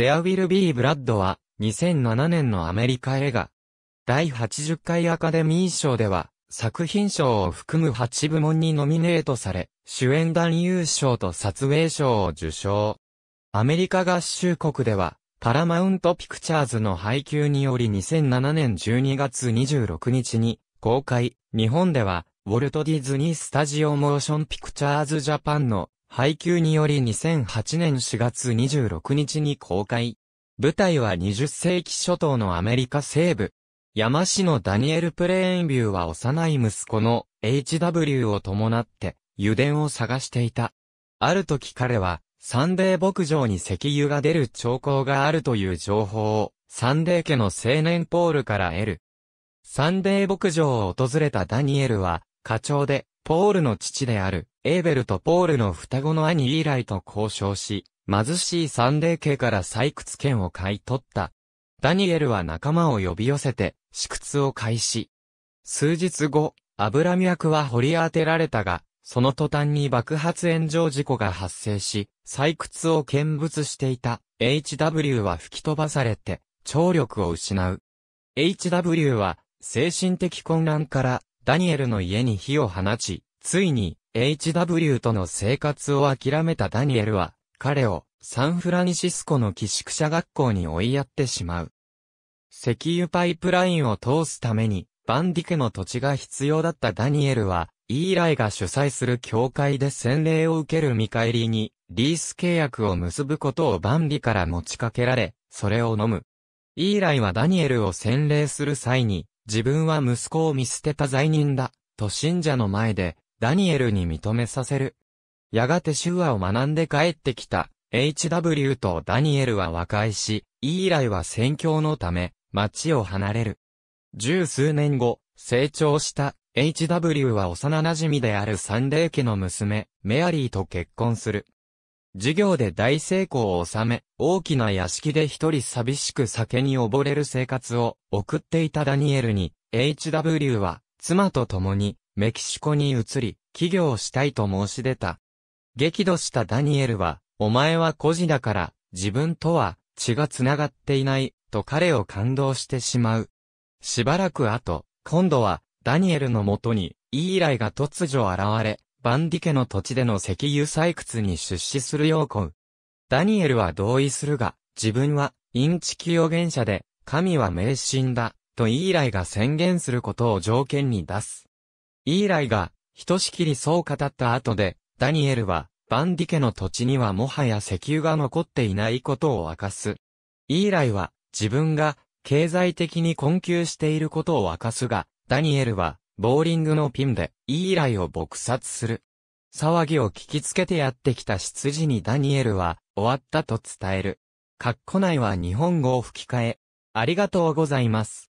There Will Be Blood は、2007年のアメリカ映画。第80回アカデミー賞では、作品賞を含む8部門にノミネートされ、主演男優賞と撮影賞を受賞。アメリカ合衆国では、パラマウントピクチャーズの配給により2007年12月26日に公開、日本では、ウォルト・ディズニー・スタジオ・モーション・ピクチャーズ・ジャパンの配給により2008年4月26日に公開。舞台は20世紀初頭のアメリカ西部。山市のダニエル・プレーンビューは幼い息子の HW を伴って油田を探していた。ある時彼はサンデー牧場に石油が出る兆候があるという情報をサンデー家の青年ポールから得る。サンデー牧場を訪れたダニエルは課長でポールの父である、エーベルとポールの双子の兄イーライと交渉し、貧しいサンデー家から採掘権を買い取った。ダニエルは仲間を呼び寄せて、試掘を開始。数日後、アブラミアクは掘り当てられたが、その途端に爆発炎上事故が発生し、採掘を見物していた HW は吹き飛ばされて、聴力を失う。HW は精神的混乱からダニエルの家に火を放ち、ついに、HW との生活を諦めたダニエルは、彼をサンフランシスコの寄宿舎学校に追いやってしまう。石油パイプラインを通すために、バンディ家の土地が必要だったダニエルは、イーライが主催する教会で洗礼を受ける見返りに、リース契約を結ぶことをバンディから持ちかけられ、それを飲む。イーライはダニエルを洗礼する際に、自分は息子を見捨てた罪人だ、と信者の前で、ダニエルに認めさせる。やがて手話を学んで帰ってきた、HW とダニエルは和解し、イーライは宣教のため、町を離れる。十数年後、成長した HW は幼馴染であるサンデー家の娘、メアリーと結婚する。授業で大成功を収め、大きな屋敷で一人寂しく酒に溺れる生活を送っていたダニエルに、HW は、妻と共に、メキシコに移り、起業したいと申し出た。激怒したダニエルは、お前は孤児だから、自分とは、血が繋がっていない、と彼を感動してしまう。しばらく後、今度は、ダニエルのもとに、いい依頼が突如現れ、バンディ家の土地での石油採掘に出資するよう請う。ダニエルは同意するが、自分は、インチキ予言者で、神は迷信だ、とイーライが宣言することを条件に出す。イーライが、ひとしきりそう語った後で、ダニエルは、バンディ家の土地にはもはや石油が残っていないことを明かす。イーライは、自分が、経済的に困窮していることを明かすが、ダニエルは、ボーリングのピンで、いい依頼を撲殺する。騒ぎを聞きつけてやってきた執事にダニエルは、終わったと伝える。カッコ内は日本語を吹き替え、ありがとうございます。